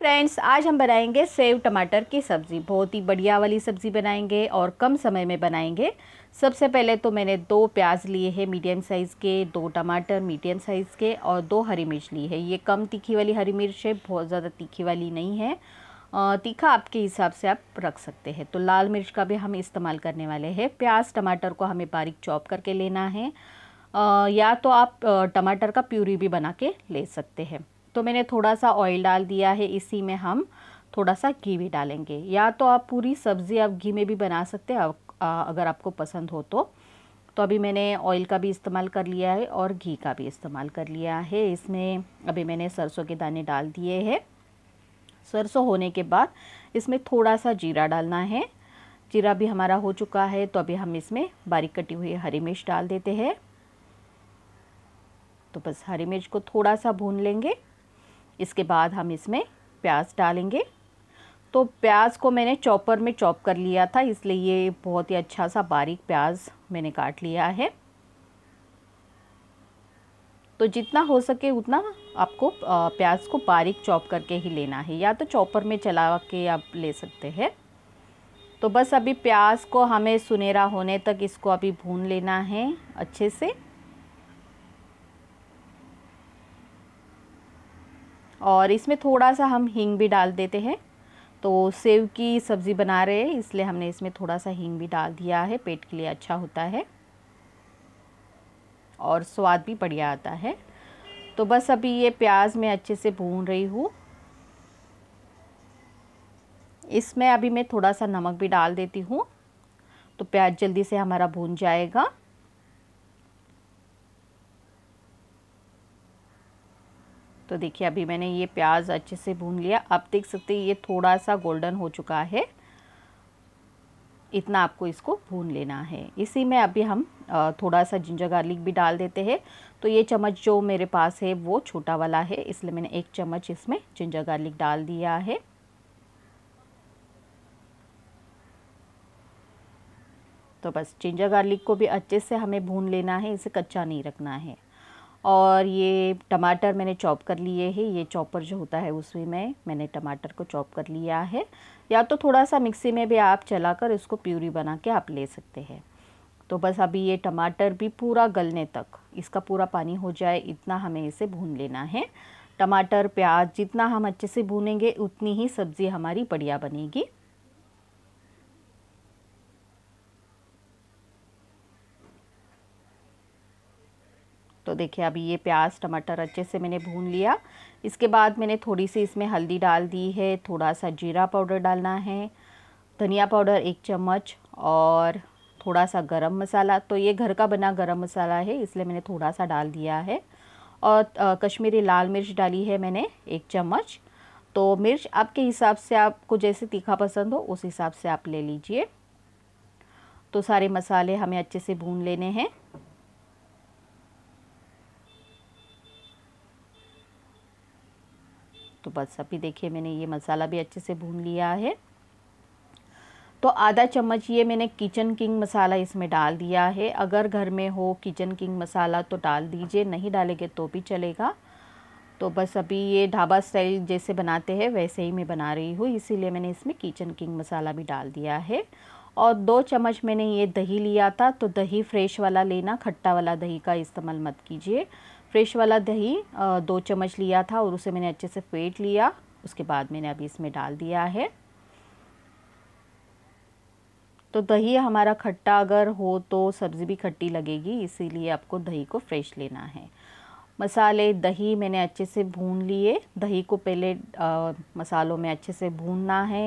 friends आज हम बनाएंगे सेव टमाटर की सब्ज़ी बहुत ही बढ़िया वाली सब्ज़ी बनाएंगे और कम समय में बनाएंगे सबसे पहले तो मैंने दो प्याज लिए हैं मीडियम साइज़ के दो टमाटर मीडियम साइज़ के और दो हरी मिर्च ली है ये कम तीखी वाली हरी मिर्च है बहुत ज़्यादा तीखी वाली नहीं है तीखा आपके हिसाब से आप रख सकते हैं तो लाल मिर्च का भी हम इस्तेमाल करने वाले हैं प्याज टमाटर को हमें बारीक चॉप करके लेना है या तो आप टमाटर का प्यूरी भी बना के ले सकते हैं तो मैंने थोड़ा सा ऑयल डाल दिया है इसी में हम थोड़ा सा घी भी डालेंगे या तो आप पूरी सब्ज़ी आप घी में भी बना सकते हैं अगर आपको पसंद हो तो तो अभी मैंने ऑयल का भी इस्तेमाल कर लिया है और घी का भी इस्तेमाल कर लिया है इसमें अभी मैंने सरसों के दाने डाल दिए हैं सरसों होने के बाद इसमें थोड़ा सा जीरा डालना है जीरा भी हमारा हो चुका है तो अभी हम इसमें बारीक कटी हुई हरी मिर्च डाल देते हैं तो बस हरी मिर्च को थोड़ा सा भून लेंगे इसके बाद हम इसमें प्याज डालेंगे तो प्याज को मैंने चॉपर में चॉप कर लिया था इसलिए ये बहुत ही अच्छा सा बारीक प्याज मैंने काट लिया है तो जितना हो सके उतना आपको प्याज को बारीक चॉप करके ही लेना है या तो चॉपर में चला के आप ले सकते हैं तो बस अभी प्याज को हमें सुनहरा होने तक इसको अभी भून लेना है अच्छे से और इसमें थोड़ा सा हम हींग भी डाल देते हैं तो सेव की सब्ज़ी बना रहे हैं इसलिए हमने इसमें थोड़ा सा हींग भी डाल दिया है पेट के लिए अच्छा होता है और स्वाद भी बढ़िया आता है तो बस अभी ये प्याज मैं अच्छे से भून रही हूँ इसमें अभी मैं थोड़ा सा नमक भी डाल देती हूँ तो प्याज जल्दी से हमारा भून जाएगा तो देखिए अभी मैंने ये प्याज अच्छे से भून लिया आप देख सकते हैं ये थोड़ा सा गोल्डन हो चुका है इतना आपको इसको भून लेना है इसी में अभी हम थोड़ा सा जिंजर गार्लिक भी डाल देते हैं तो ये चम्मच जो मेरे पास है वो छोटा वाला है इसलिए मैंने एक चम्मच इसमें जिंजर गार्लिक डाल दिया है तो बस जिंजर गार्लिक को भी अच्छे से हमें भून लेना है इसे कच्चा नहीं रखना है और ये टमाटर मैंने चॉप कर लिए हैं ये चॉपर जो होता है उसमें मैं मैंने टमाटर को चॉप कर लिया है या तो थोड़ा सा मिक्सी में भी आप चला कर इसको प्यूरी बना के आप ले सकते हैं तो बस अभी ये टमाटर भी पूरा गलने तक इसका पूरा पानी हो जाए इतना हमें इसे भून लेना है टमाटर प्याज जितना हम अच्छे से भूनेंगे उतनी ही सब्ज़ी हमारी बढ़िया बनेगी तो देखिए अभी ये प्याज टमाटर अच्छे से मैंने भून लिया इसके बाद मैंने थोड़ी सी इसमें हल्दी डाल दी है थोड़ा सा जीरा पाउडर डालना है धनिया पाउडर एक चम्मच और थोड़ा सा गरम मसाला तो ये घर का बना गरम मसाला है इसलिए मैंने थोड़ा सा डाल दिया है और कश्मीरी लाल मिर्च डाली है मैंने एक चम्मच तो मिर्च आपके हिसाब से आपको जैसे तीखा पसंद हो उस हिसाब से आप ले लीजिए तो सारे मसाले हमें अच्छे से भून लेने हैं तो बस अभी देखिए मैंने ये मसाला भी अच्छे से भून लिया है तो आधा चम्मच ये मैंने किचन किंग मसाला इसमें डाल दिया है अगर घर में हो किचन किंग मसाला तो डाल दीजिए नहीं डालेंगे तो भी चलेगा तो बस अभी ये ढाबा स्टाइल जैसे बनाते हैं वैसे ही मैं बना रही हूँ इसीलिए मैंने इसमें किचन किंग मसाला भी डाल दिया है और दो चम्मच मैंने ये दही लिया था तो दही फ्रेश वाला लेना खट्टा वाला दही का इस्तेमाल मत कीजिए फ्रेश वाला दही दो चम्मच लिया था और उसे मैंने अच्छे से फेंट लिया उसके बाद मैंने अभी इसमें डाल दिया है तो दही हमारा खट्टा अगर हो तो सब्ज़ी भी खट्टी लगेगी इसीलिए आपको दही को फ्रेश लेना है मसाले दही मैंने अच्छे से भून लिए दही को पहले आ, मसालों में अच्छे से भूनना है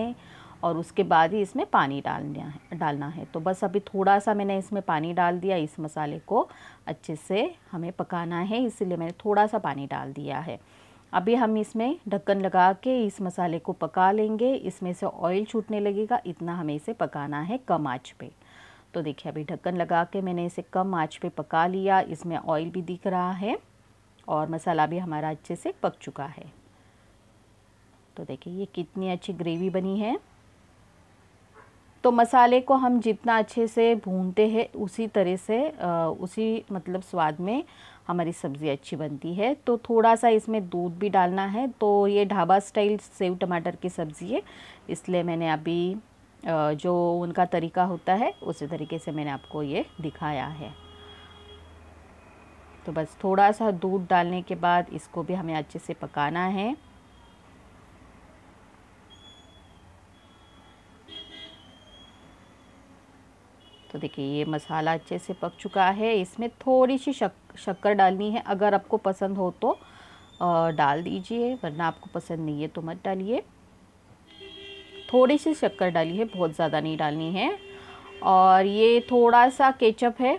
और उसके बाद ही इसमें पानी डालना है डालना है तो बस अभी थोड़ा सा मैंने इसमें पानी डाल दिया इस मसाले को अच्छे से हमें पकाना है इसलिए मैंने थोड़ा सा पानी डाल दिया है अभी हम इसमें ढक्कन लगा के इस मसाले को पका लेंगे इसमें से ऑयल छूटने लगेगा इतना हमें इसे पकाना है कम आँच पर तो देखिए अभी ढक्कन लगा के मैंने इसे कम आँच पर पका लिया इसमें ऑयल भी दिख रहा है और मसाला भी हमारा अच्छे से पक चुका है तो देखिए ये कितनी अच्छी ग्रेवी बनी है तो मसाले को हम जितना अच्छे से भूनते हैं उसी तरह से उसी मतलब स्वाद में हमारी सब्ज़ी अच्छी बनती है तो थोड़ा सा इसमें दूध भी डालना है तो ये ढाबा स्टाइल सेव टमाटर की सब्ज़ी है इसलिए मैंने अभी जो उनका तरीका होता है उसी तरीके से मैंने आपको ये दिखाया है तो बस थोड़ा सा दूध डालने के बाद इसको भी हमें अच्छे से पकाना है तो देखिए ये मसाला अच्छे से पक चुका है इसमें थोड़ी सी शक शक्कर डालनी है अगर आपको पसंद हो तो डाल दीजिए वरना आपको पसंद नहीं है तो मत डालिए थोड़ी सी शक्कर डाली है बहुत ज़्यादा नहीं डालनी है और ये थोड़ा सा केचप है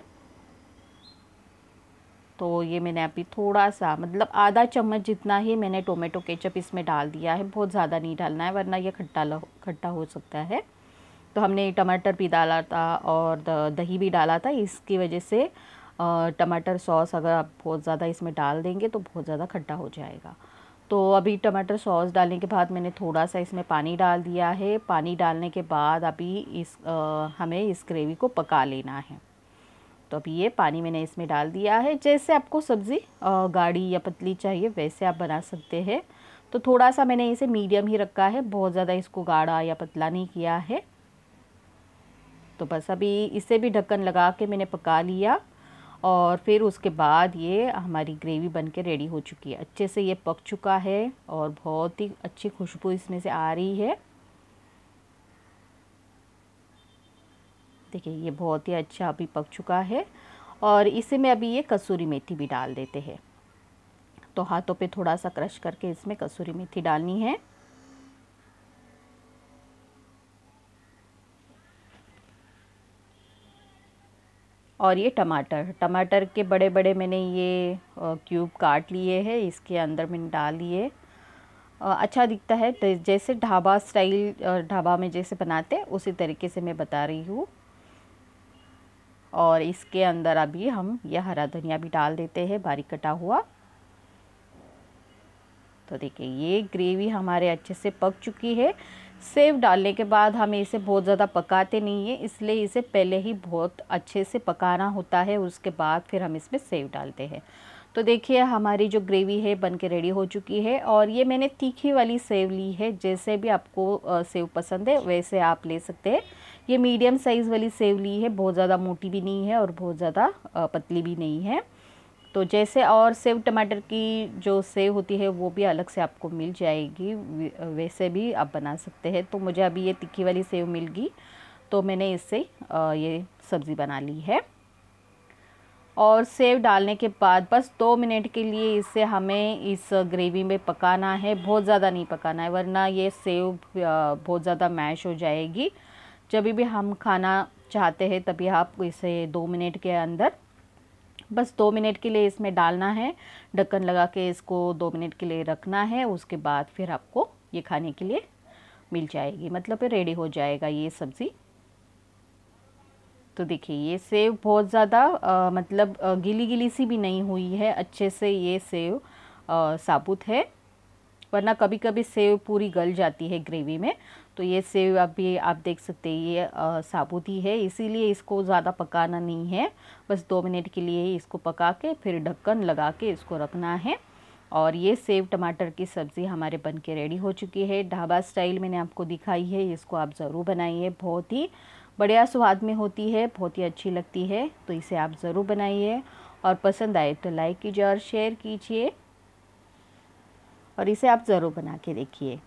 तो ये मैंने अभी थोड़ा सा मतलब आधा चम्मच जितना ही मैंने टोमेटो केचप इसमें डाल दिया है बहुत ज़्यादा नहीं डालना है वरना ये खट्टा खट्टा हो सकता है तो हमने टमाटर भी डाला था और दही भी डाला था इसकी वजह से टमाटर सॉस अगर आप बहुत ज़्यादा इसमें डाल देंगे तो बहुत ज़्यादा खट्टा हो जाएगा तो अभी टमाटर सॉस डालने के बाद मैंने थोड़ा सा इसमें पानी डाल दिया है पानी डालने के बाद अभी इस आ, हमें इस ग्रेवी को पका लेना है तो अभी ये पानी मैंने इसमें डाल दिया है जैसे आपको सब्ज़ी गाढ़ी या पतली चाहिए वैसे आप बना सकते हैं तो थोड़ा सा मैंने इसे मीडियम ही रखा है बहुत ज़्यादा इसको गाढ़ा या पतला नहीं किया है तो बस अभी इसे भी ढक्कन लगा के मैंने पका लिया और फिर उसके बाद ये हमारी ग्रेवी बन के रेडी हो चुकी है अच्छे से ये पक चुका है और बहुत ही अच्छी खुशबू इसमें से आ रही है देखिए ये बहुत ही अच्छा अभी पक चुका है और इसी में अभी ये कसूरी मेथी भी डाल देते हैं तो हाथों पे थोड़ा सा क्रश करके इसमें कसूरी मेथी डालनी है और ये टमाटर टमाटर के बड़े बड़े मैंने ये क्यूब काट लिए हैं इसके अंदर मैंने डाल लिए अच्छा दिखता है तो जैसे ढाबा स्टाइल ढाबा में जैसे बनाते हैं उसी तरीके से मैं बता रही हूँ और इसके अंदर अभी हम यह हरा धनिया भी डाल देते हैं बारीक कटा हुआ तो देखिए ये ग्रेवी हमारे अच्छे से पक चुकी है सेव डालने के बाद हमें इसे बहुत ज़्यादा पकाते नहीं हैं इसलिए इसे पहले ही बहुत अच्छे से पकाना होता है उसके बाद फिर हम इसमें सेव डालते हैं तो देखिए हमारी जो ग्रेवी है बन के रेडी हो चुकी है और ये मैंने तीखी वाली सेव ली है जैसे भी आपको सेव पसंद है वैसे आप ले सकते हैं ये मीडियम साइज़ वाली सेव ली है बहुत ज़्यादा मोटी भी नहीं है और बहुत ज़्यादा पतली भी नहीं है तो जैसे और सेव टमाटर की जो सेव होती है वो भी अलग से आपको मिल जाएगी वैसे भी आप बना सकते हैं तो मुझे अभी ये तिक्की वाली सेव मिल गई तो मैंने इससे ये सब्ज़ी बना ली है और सेव डालने के बाद बस दो मिनट के लिए इसे हमें इस ग्रेवी में पकाना है बहुत ज़्यादा नहीं पकाना है वरना ये सेव बहुत ज़्यादा मैश हो जाएगी जब भी हम खाना चाहते हैं तभी आप इसे दो मिनट के अंदर बस दो मिनट के लिए इसमें डालना है ढक्कन लगा के इसको दो मिनट के लिए रखना है उसके बाद फिर आपको ये खाने के लिए मिल जाएगी मतलब रेडी हो जाएगा ये सब्ज़ी तो देखिए ये सेव बहुत ज़्यादा मतलब गीली गीली सी भी नहीं हुई है अच्छे से ये सेव साबुत है वरना कभी कभी सेव पूरी गल जाती है ग्रेवी में तो ये सेव अभी आप देख सकते हैं ये साबुत ही है इसीलिए इसको ज़्यादा पकाना नहीं है बस दो मिनट के लिए ही इसको पका के फिर ढक्कन लगा के इसको रखना है और ये सेव टमाटर की सब्ज़ी हमारे बन के रेडी हो चुकी है ढाबा स्टाइल मैंने आपको दिखाई है इसको आप ज़रूर बनाइए बहुत ही बढ़िया स्वाद में होती है बहुत ही अच्छी लगती है तो इसे आप ज़रूर बनाइए और पसंद आए तो लाइक कीजिए और शेयर कीजिए और इसे आप ज़रूर बना के देखिए